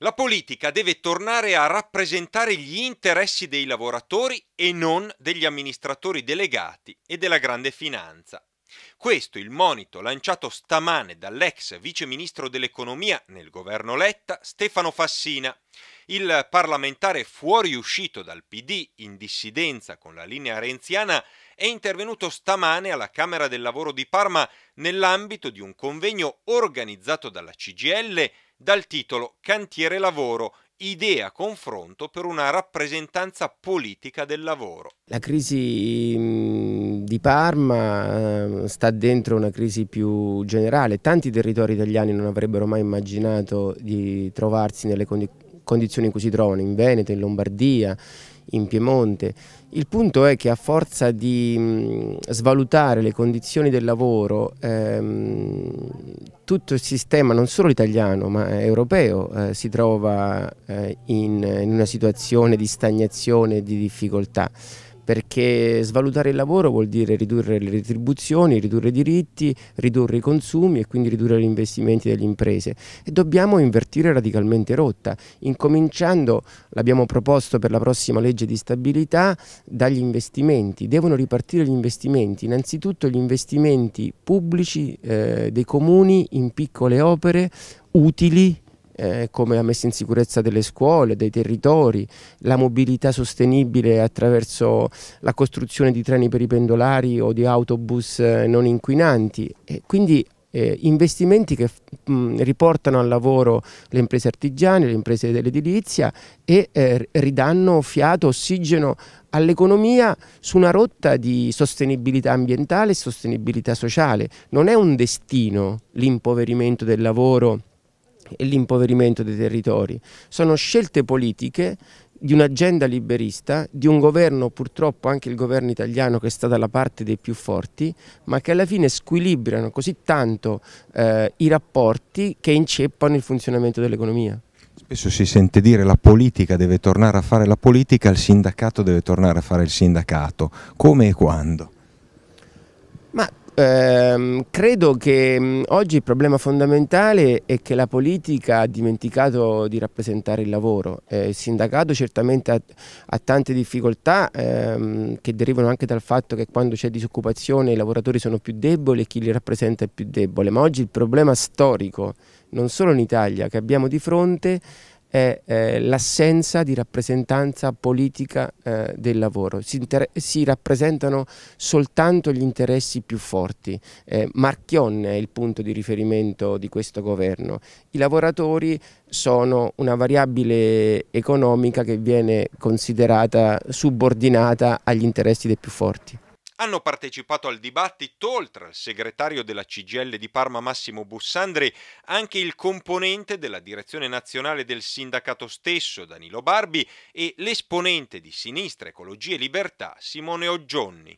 La politica deve tornare a rappresentare gli interessi dei lavoratori e non degli amministratori delegati e della grande finanza. Questo il monito lanciato stamane dall'ex vice ministro dell'economia nel governo Letta, Stefano Fassina. Il parlamentare fuoriuscito dal PD in dissidenza con la linea renziana è intervenuto stamane alla Camera del Lavoro di Parma nell'ambito di un convegno organizzato dalla CGL dal titolo Cantiere lavoro, idea confronto per una rappresentanza politica del lavoro. La crisi mm, di Parma eh, sta dentro una crisi più generale. Tanti territori italiani non avrebbero mai immaginato di trovarsi nelle condizioni in cui si trovano, in Veneto, in Lombardia, in Piemonte. Il punto è che a forza di mm, svalutare le condizioni del lavoro ehm, tutto il sistema, non solo italiano ma eh, europeo, eh, si trova eh, in, in, una situazione di stagnazione e di difficoltà perché svalutare il lavoro vuol dire ridurre le retribuzioni, ridurre i diritti, ridurre i consumi e quindi ridurre gli investimenti delle imprese e dobbiamo invertire radicalmente rotta, incominciando, l'abbiamo proposto per la prossima legge di stabilità, dagli investimenti, devono ripartire gli investimenti, innanzitutto gli investimenti pubblici eh, dei comuni in piccole opere utili eh, come la messa in sicurezza delle scuole, dei territori, la mobilità sostenibile attraverso la costruzione di treni per i pendolari o di autobus eh, non inquinanti. E quindi eh, investimenti che mh, riportano al lavoro le imprese artigiane, le imprese dell'edilizia e eh, ridanno fiato, ossigeno all'economia su una rotta di sostenibilità ambientale e sostenibilità sociale. Non è un destino l'impoverimento del lavoro e l'impoverimento dei territori. Sono scelte politiche di un'agenda liberista, di un governo, purtroppo anche il governo italiano che sta dalla parte dei più forti, ma che alla fine squilibrano così tanto eh, i rapporti che inceppano il funzionamento dell'economia. Spesso si sente dire la politica deve tornare a fare la politica, il sindacato deve tornare a fare il sindacato. Come e quando? Ma eh, credo che mm, oggi il problema fondamentale è che la politica ha dimenticato di rappresentare il lavoro. Eh, il sindacato certamente ha, ha tante difficoltà ehm, che derivano anche dal fatto che quando c'è disoccupazione i lavoratori sono più deboli e chi li rappresenta è più debole, ma oggi il problema storico, non solo in Italia, che abbiamo di fronte è eh, l'assenza di rappresentanza politica eh, del lavoro. Si, si, rappresentano soltanto gli interessi più forti. Eh, Marchionne è il punto di riferimento di questo governo. I lavoratori sono una variabile economica che viene considerata subordinata agli interessi dei più forti hanno partecipato al dibattito, oltre al segretario della CGL di Parma Massimo Bussandri, anche il componente della direzione nazionale del sindacato stesso Danilo Barbi e l'esponente di Sinistra Ecologia e Libertà Simone Oggionni.